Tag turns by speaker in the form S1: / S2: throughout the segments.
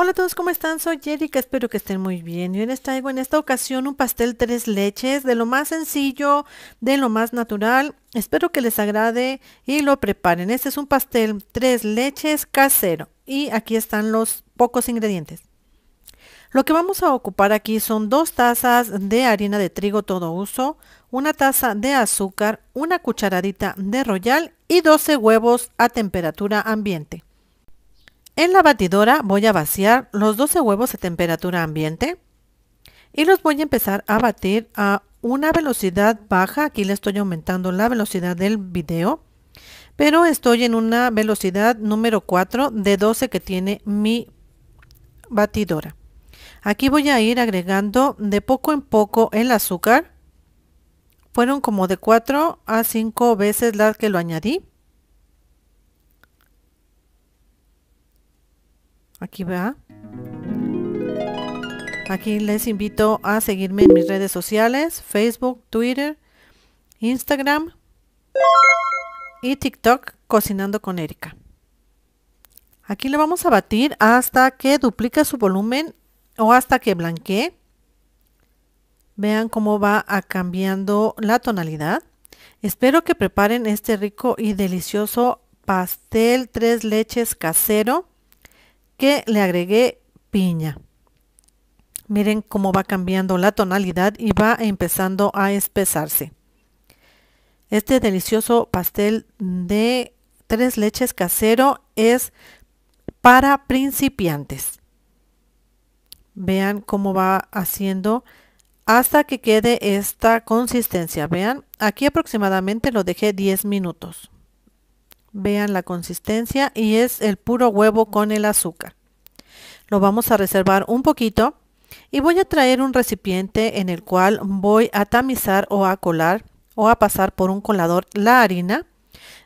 S1: Hola a todos, ¿cómo están? Soy Erika, espero que estén muy bien. Yo les traigo en esta ocasión un pastel tres leches, de lo más sencillo, de lo más natural. Espero que les agrade y lo preparen. Este es un pastel tres leches casero y aquí están los pocos ingredientes. Lo que vamos a ocupar aquí son dos tazas de harina de trigo todo uso, una taza de azúcar, una cucharadita de royal y 12 huevos a temperatura ambiente. En la batidora voy a vaciar los 12 huevos a temperatura ambiente y los voy a empezar a batir a una velocidad baja. Aquí le estoy aumentando la velocidad del video, pero estoy en una velocidad número 4 de 12 que tiene mi batidora. Aquí voy a ir agregando de poco en poco el azúcar. Fueron como de 4 a 5 veces las que lo añadí. Aquí va. Aquí les invito a seguirme en mis redes sociales, Facebook, Twitter, Instagram y TikTok, Cocinando con Erika. Aquí le vamos a batir hasta que duplique su volumen o hasta que blanquee. Vean cómo va cambiando la tonalidad. Espero que preparen este rico y delicioso pastel tres leches casero que le agregué piña. Miren cómo va cambiando la tonalidad y va empezando a espesarse. Este delicioso pastel de tres leches casero es para principiantes. Vean cómo va haciendo hasta que quede esta consistencia. Vean, aquí aproximadamente lo dejé 10 minutos. Vean la consistencia y es el puro huevo con el azúcar. Lo vamos a reservar un poquito y voy a traer un recipiente en el cual voy a tamizar o a colar o a pasar por un colador la harina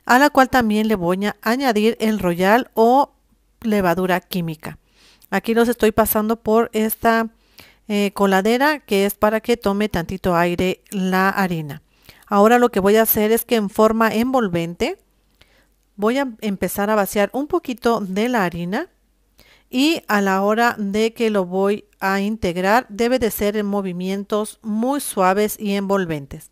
S1: a la cual también le voy a añadir el royal o levadura química. Aquí los estoy pasando por esta eh, coladera que es para que tome tantito aire la harina. Ahora lo que voy a hacer es que en forma envolvente voy a empezar a vaciar un poquito de la harina y a la hora de que lo voy a integrar debe de ser en movimientos muy suaves y envolventes.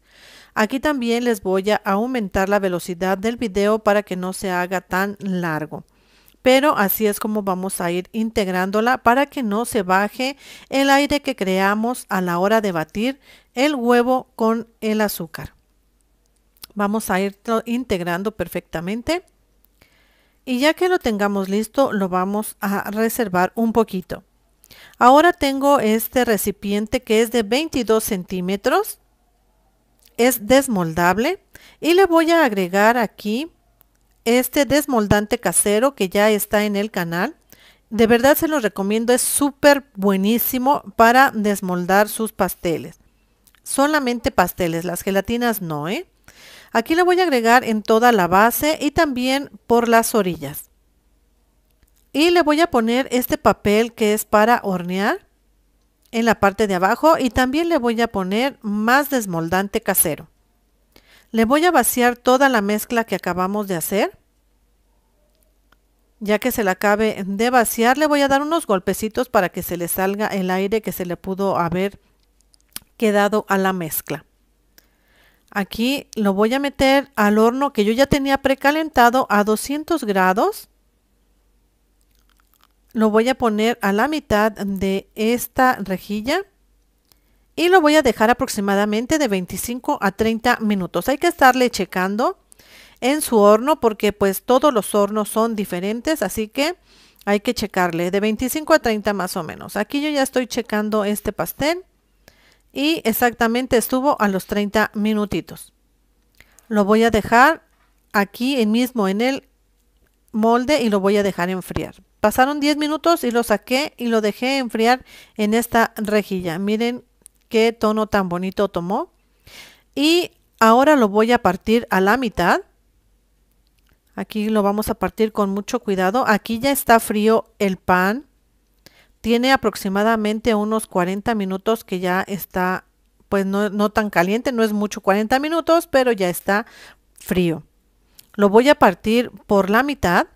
S1: Aquí también les voy a aumentar la velocidad del video para que no se haga tan largo. Pero así es como vamos a ir integrándola para que no se baje el aire que creamos a la hora de batir el huevo con el azúcar. Vamos a ir integrando perfectamente. Y ya que lo tengamos listo, lo vamos a reservar un poquito. Ahora tengo este recipiente que es de 22 centímetros. Es desmoldable. Y le voy a agregar aquí este desmoldante casero que ya está en el canal. De verdad se lo recomiendo, es súper buenísimo para desmoldar sus pasteles. Solamente pasteles, las gelatinas no, ¿eh? Aquí le voy a agregar en toda la base y también por las orillas. Y le voy a poner este papel que es para hornear en la parte de abajo y también le voy a poner más desmoldante casero. Le voy a vaciar toda la mezcla que acabamos de hacer. Ya que se la acabe de vaciar, le voy a dar unos golpecitos para que se le salga el aire que se le pudo haber quedado a la mezcla. Aquí lo voy a meter al horno que yo ya tenía precalentado a 200 grados. Lo voy a poner a la mitad de esta rejilla y lo voy a dejar aproximadamente de 25 a 30 minutos. Hay que estarle checando en su horno porque pues todos los hornos son diferentes, así que hay que checarle de 25 a 30 más o menos. Aquí yo ya estoy checando este pastel y exactamente estuvo a los 30 minutitos. Lo voy a dejar aquí mismo en el molde y lo voy a dejar enfriar. Pasaron 10 minutos y lo saqué y lo dejé enfriar en esta rejilla. Miren qué tono tan bonito tomó. Y ahora lo voy a partir a la mitad. Aquí lo vamos a partir con mucho cuidado. Aquí ya está frío el pan. Tiene aproximadamente unos 40 minutos que ya está, pues no, tan caliente, no es mucho 40 minutos, pero ya está frío. Lo voy a partir por la mitad.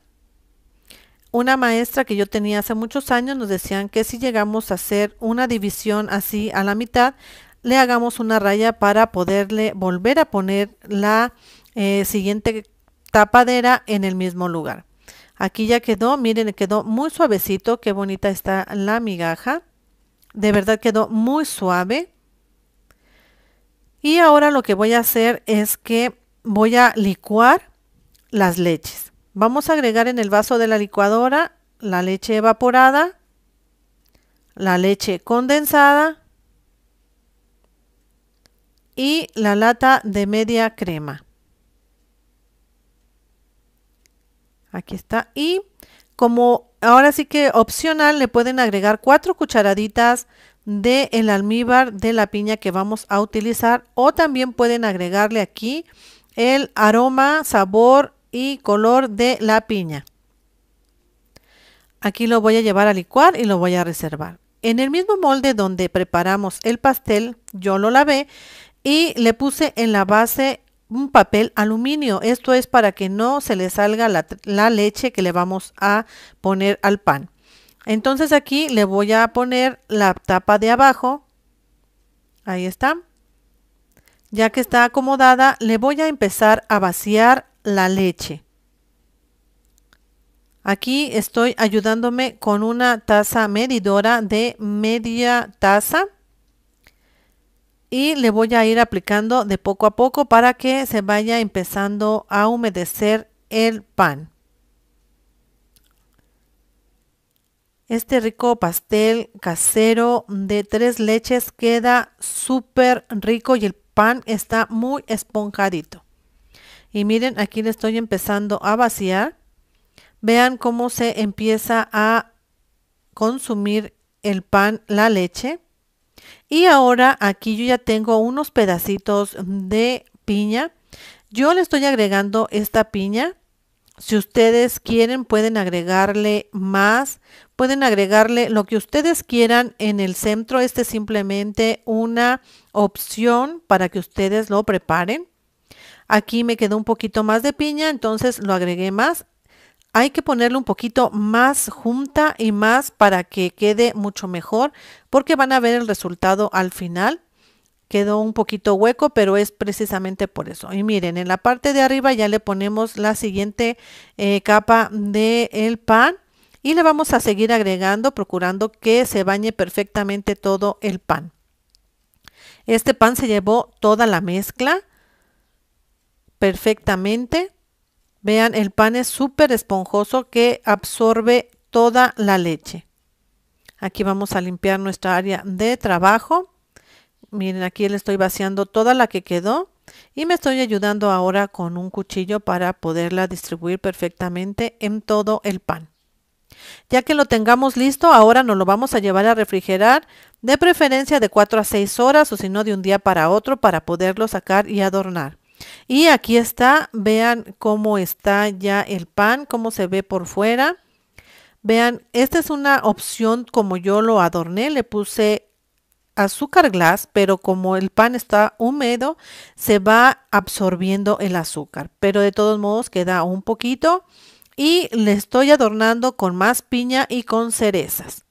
S1: Una maestra que yo tenía hace muchos años nos decían que si llegamos a hacer una división así a la mitad, le hagamos una raya para poderle volver a poner la eh, siguiente tapadera en el mismo lugar. Aquí ya quedó, miren, quedó muy suavecito, qué bonita está la migaja. De verdad quedó muy suave. Y ahora lo que voy a hacer es que voy a licuar las leches. Vamos a agregar en el vaso de la licuadora la leche evaporada, la leche condensada y la lata de media crema. Aquí está. Y como ahora sí que opcional, le pueden agregar cuatro cucharaditas de el almíbar de la piña que vamos a utilizar o también pueden agregarle aquí el aroma, sabor y color de la piña. Aquí lo voy a llevar a licuar y lo voy a reservar. En el mismo molde donde preparamos el pastel, yo lo lavé y le puse en la base un papel aluminio. Esto es para que no se le salga la, la leche que le vamos a poner al pan. Entonces aquí le voy a poner la tapa de abajo. Ahí está. Ya que está acomodada, le voy a empezar a vaciar la leche. Aquí estoy ayudándome con una taza medidora de media taza y le voy a ir aplicando de poco a poco para que se vaya empezando a humedecer el pan. Este rico pastel casero de tres leches queda súper rico y el pan está muy esponjadito. Y miren, aquí le estoy empezando a vaciar. Vean cómo se empieza a consumir el pan, la leche. Y ahora aquí yo ya tengo unos pedacitos de piña. Yo le estoy agregando esta piña. Si ustedes quieren pueden agregarle más, pueden agregarle lo que ustedes quieran en el centro. Este es simplemente una opción para que ustedes lo preparen. Aquí me quedó un poquito más de piña, entonces lo agregué más hay que ponerle un poquito más junta y más para que quede mucho mejor porque van a ver el resultado al final. Quedó un poquito hueco, pero es precisamente por eso. Y miren, en la parte de arriba ya le ponemos la siguiente eh, capa del pan y le vamos a seguir agregando, procurando que se bañe perfectamente todo el pan. Este pan se llevó toda la mezcla perfectamente. Vean, el pan es súper esponjoso que absorbe toda la leche. Aquí vamos a limpiar nuestra área de trabajo. Miren, aquí le estoy vaciando toda la que quedó y me estoy ayudando ahora con un cuchillo para poderla distribuir perfectamente en todo el pan. Ya que lo tengamos listo, ahora nos lo vamos a llevar a refrigerar, de preferencia de 4 a 6 horas o si no de un día para otro para poderlo sacar y adornar. Y aquí está, vean cómo está ya el pan, cómo se ve por fuera. Vean, esta es una opción como yo lo adorné, le puse azúcar glass, pero como el pan está húmedo, se va absorbiendo el azúcar, pero de todos modos queda un poquito y le estoy adornando con más piña y con cerezas.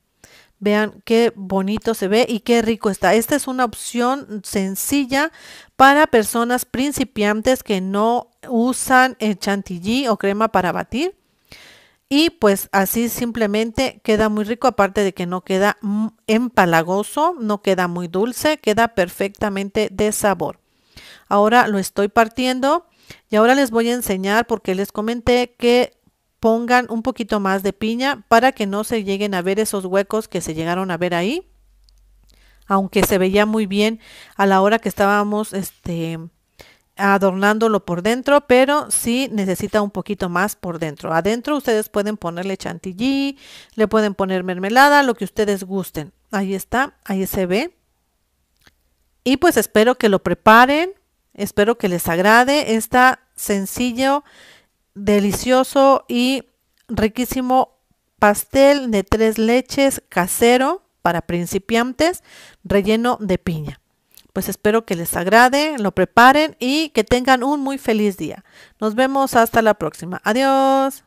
S1: Vean qué bonito se ve y qué rico está. Esta es una opción sencilla para personas principiantes que no usan el chantilly o crema para batir. Y pues así simplemente queda muy rico, aparte de que no queda empalagoso, no queda muy dulce, queda perfectamente de sabor. Ahora lo estoy partiendo y ahora les voy a enseñar porque les comenté que pongan un poquito más de piña para que no se lleguen a ver esos huecos que se llegaron a ver ahí. Aunque se veía muy bien a la hora que estábamos este, adornándolo por dentro, pero sí necesita un poquito más por dentro. Adentro ustedes pueden ponerle chantilly, le pueden poner mermelada, lo que ustedes gusten. Ahí está, ahí se ve. Y pues espero que lo preparen, espero que les agrade esta sencillo delicioso y riquísimo pastel de tres leches casero para principiantes, relleno de piña. Pues espero que les agrade, lo preparen y que tengan un muy feliz día. Nos vemos hasta la próxima. Adiós.